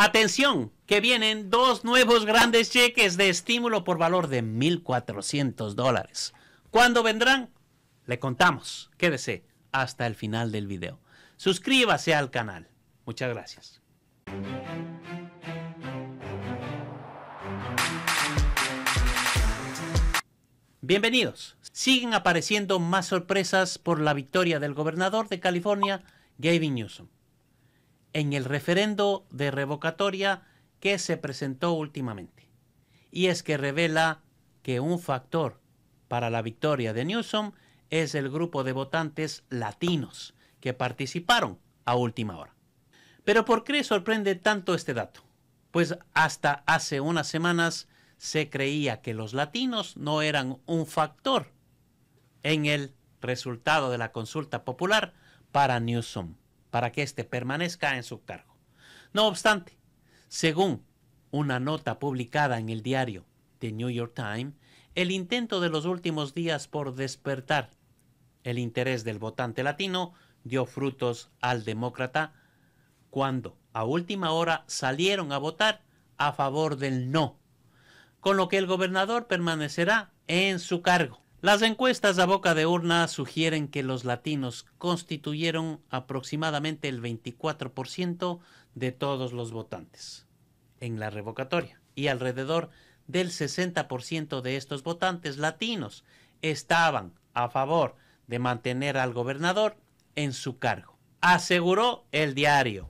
Atención, que vienen dos nuevos grandes cheques de estímulo por valor de 1.400 dólares. ¿Cuándo vendrán? Le contamos. Quédese hasta el final del video. Suscríbase al canal. Muchas gracias. Bienvenidos. Siguen apareciendo más sorpresas por la victoria del gobernador de California, Gavin Newsom en el referendo de revocatoria que se presentó últimamente. Y es que revela que un factor para la victoria de Newsom es el grupo de votantes latinos que participaron a última hora. Pero ¿por qué sorprende tanto este dato? Pues hasta hace unas semanas se creía que los latinos no eran un factor en el resultado de la consulta popular para Newsom para que éste permanezca en su cargo. No obstante, según una nota publicada en el diario The New York Times, el intento de los últimos días por despertar el interés del votante latino dio frutos al demócrata cuando a última hora salieron a votar a favor del no, con lo que el gobernador permanecerá en su cargo. Las encuestas a boca de urna sugieren que los latinos constituyeron aproximadamente el 24% de todos los votantes en la revocatoria y alrededor del 60% de estos votantes latinos estaban a favor de mantener al gobernador en su cargo, aseguró el diario.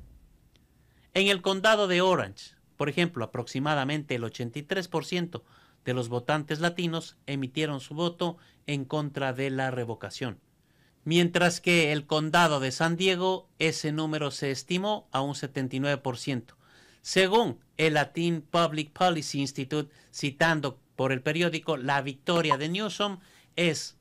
En el condado de Orange, por ejemplo, aproximadamente el 83% los votantes latinos emitieron su voto en contra de la revocación. Mientras que el condado de San Diego, ese número se estimó a un 79%. Según el Latin Public Policy Institute, citando por el periódico La victoria de Newsom, es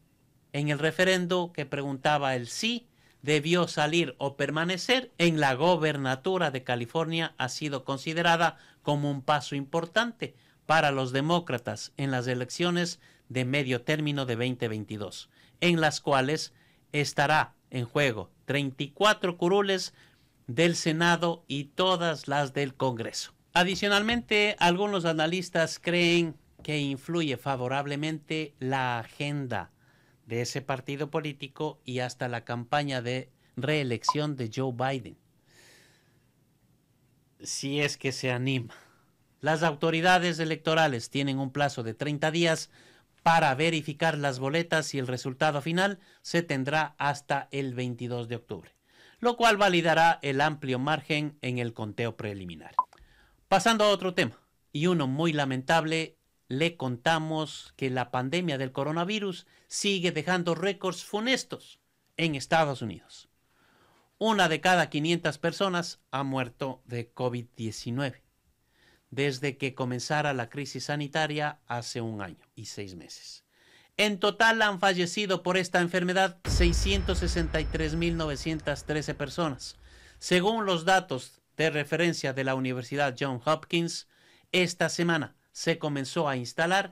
en el referendo que preguntaba el sí debió salir o permanecer en la gobernatura de California ha sido considerada como un paso importante para los demócratas en las elecciones de medio término de 2022, en las cuales estará en juego 34 curules del Senado y todas las del Congreso. Adicionalmente, algunos analistas creen que influye favorablemente la agenda de ese partido político y hasta la campaña de reelección de Joe Biden. Si es que se anima. Las autoridades electorales tienen un plazo de 30 días para verificar las boletas y el resultado final se tendrá hasta el 22 de octubre, lo cual validará el amplio margen en el conteo preliminar. Pasando a otro tema, y uno muy lamentable, le contamos que la pandemia del coronavirus sigue dejando récords funestos en Estados Unidos. Una de cada 500 personas ha muerto de COVID-19 desde que comenzara la crisis sanitaria hace un año y seis meses. En total han fallecido por esta enfermedad 663.913 personas. Según los datos de referencia de la Universidad Johns Hopkins, esta semana se comenzó a instalar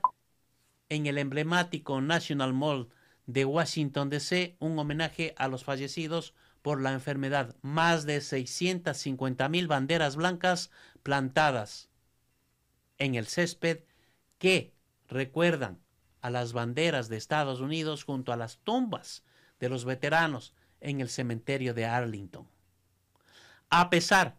en el emblemático National Mall de Washington, D.C., un homenaje a los fallecidos por la enfermedad. Más de 650,000 banderas blancas plantadas en el césped que recuerdan a las banderas de Estados Unidos junto a las tumbas de los veteranos en el cementerio de Arlington. A pesar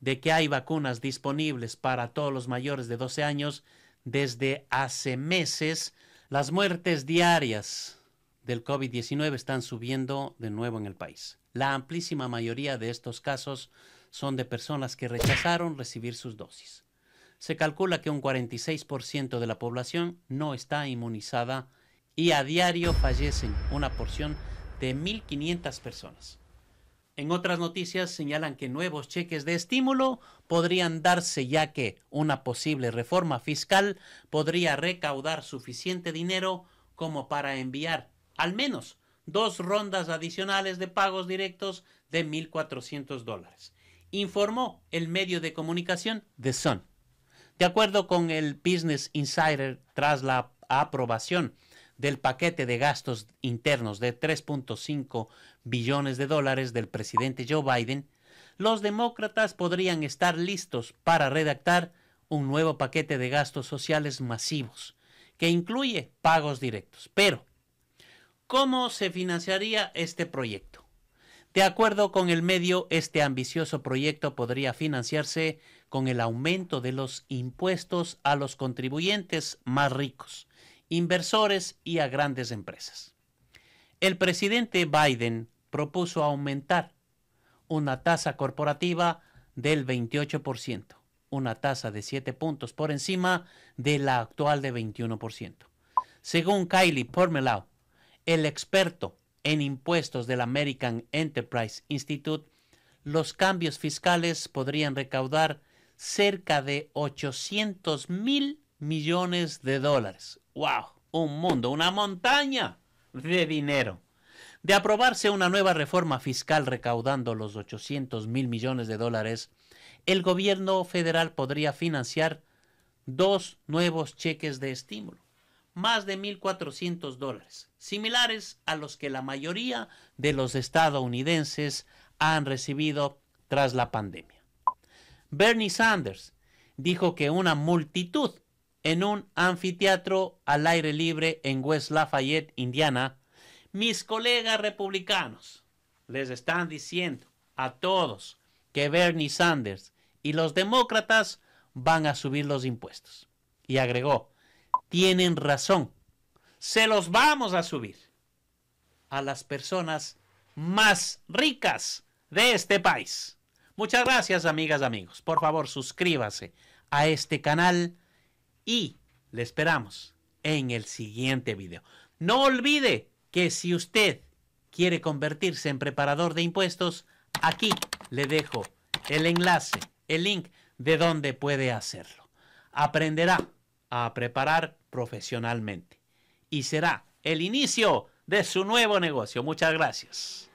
de que hay vacunas disponibles para todos los mayores de 12 años, desde hace meses las muertes diarias del COVID-19 están subiendo de nuevo en el país. La amplísima mayoría de estos casos son de personas que rechazaron recibir sus dosis se calcula que un 46% de la población no está inmunizada y a diario fallecen una porción de 1.500 personas. En otras noticias señalan que nuevos cheques de estímulo podrían darse ya que una posible reforma fiscal podría recaudar suficiente dinero como para enviar al menos dos rondas adicionales de pagos directos de 1.400 dólares, informó el medio de comunicación The Sun. De acuerdo con el Business Insider, tras la aprobación del paquete de gastos internos de 3.5 billones de dólares del presidente Joe Biden, los demócratas podrían estar listos para redactar un nuevo paquete de gastos sociales masivos, que incluye pagos directos. Pero, ¿cómo se financiaría este proyecto? De acuerdo con el medio, este ambicioso proyecto podría financiarse con el aumento de los impuestos a los contribuyentes más ricos, inversores y a grandes empresas. El presidente Biden propuso aumentar una tasa corporativa del 28%, una tasa de 7 puntos por encima de la actual de 21%. Según Kylie Pormelau, el experto en impuestos del American Enterprise Institute, los cambios fiscales podrían recaudar cerca de 800 mil millones de dólares. ¡Wow! Un mundo, una montaña de dinero. De aprobarse una nueva reforma fiscal recaudando los 800 mil millones de dólares, el gobierno federal podría financiar dos nuevos cheques de estímulo, más de 1.400 dólares, similares a los que la mayoría de los estadounidenses han recibido tras la pandemia. Bernie Sanders dijo que una multitud en un anfiteatro al aire libre en West Lafayette, Indiana, mis colegas republicanos les están diciendo a todos que Bernie Sanders y los demócratas van a subir los impuestos. Y agregó, tienen razón, se los vamos a subir a las personas más ricas de este país. Muchas gracias, amigas, amigos. Por favor, suscríbase a este canal y le esperamos en el siguiente video. No olvide que si usted quiere convertirse en preparador de impuestos, aquí le dejo el enlace, el link de donde puede hacerlo. Aprenderá a preparar profesionalmente y será el inicio de su nuevo negocio. Muchas gracias.